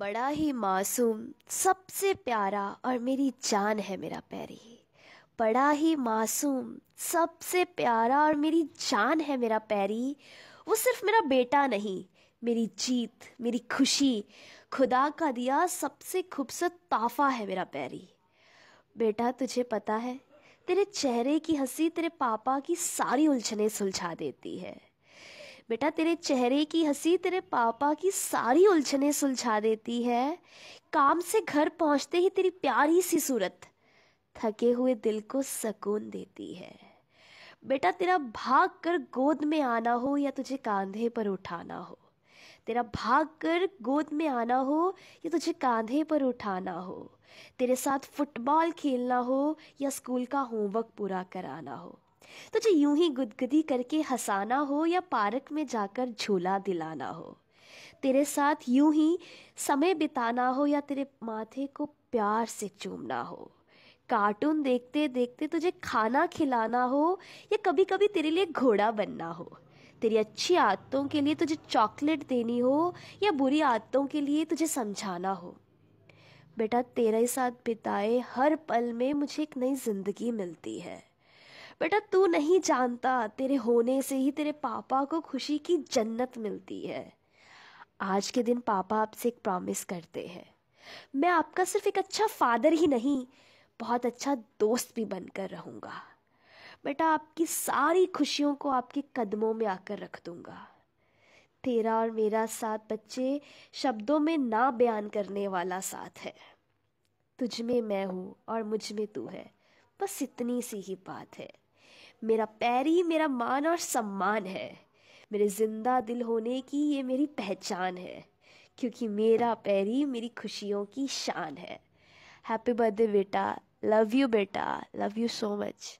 बड़ा ही मासूम सबसे प्यारा और मेरी जान है मेरा पैरी बड़ा ही मासूम सबसे प्यारा और मेरी जान है मेरा पैरी वो सिर्फ मेरा बेटा नहीं मेरी जीत मेरी खुशी खुदा का दिया सबसे खूबसूरत तोहफा है मेरा पैरी बेटा तुझे पता है तेरे चेहरे की हंसी तेरे पापा की सारी उलझने सुलझा देती है बेटा तेरे चेहरे की हंसी तेरे पापा की सारी उलझने सुलझा देती है काम से घर पहुंचते ही तेरी प्यारी सी सूरत थके हुए दिल को सुकून देती है बेटा तेरा भाग कर गोद में आना हो या तुझे कांधे पर उठाना हो तेरा भाग कर गोद में आना हो या तुझे कांधे पर उठाना हो तेरे साथ फुटबॉल खेलना हो या स्कूल का होमवर्क पूरा कराना हो तुझे तो यूं ही गुदगुदी करके हंसाना हो या पार्क में जाकर झूला दिलाना हो तेरे साथ यूं ही समय बिताना हो या तेरे माथे को प्यार से चूमना हो कार्टून देखते देखते तुझे खाना खिलाना हो या कभी कभी तेरे लिए घोड़ा बनना हो तेरी अच्छी आदतों के लिए तुझे चॉकलेट देनी हो या बुरी आदतों के लिए तुझे समझाना हो बेटा तेरे साथ बिताए हर पल में मुझे एक नई ज़िंदगी मिलती है बेटा तू नहीं जानता तेरे होने से ही तेरे पापा को खुशी की जन्नत मिलती है आज के दिन पापा आपसे एक प्रॉमिस करते हैं मैं आपका सिर्फ एक अच्छा फादर ही नहीं बहुत अच्छा दोस्त भी बनकर रहूंगा बेटा आपकी सारी खुशियों को आपके कदमों में आकर रख दूंगा तेरा और मेरा साथ बच्चे शब्दों में ना बयान करने वाला साथ है तुझ में मैं हूँ और मुझ में तू है बस इतनी सी ही बात है मेरा पैर ही मेरा मान और सम्मान है मेरे जिंदा दिल होने की ये मेरी पहचान है क्योंकि मेरा पैर ही मेरी खुशियों की शान है हैप्पी बर्थडे बेटा लव यू बेटा लव यू सो मच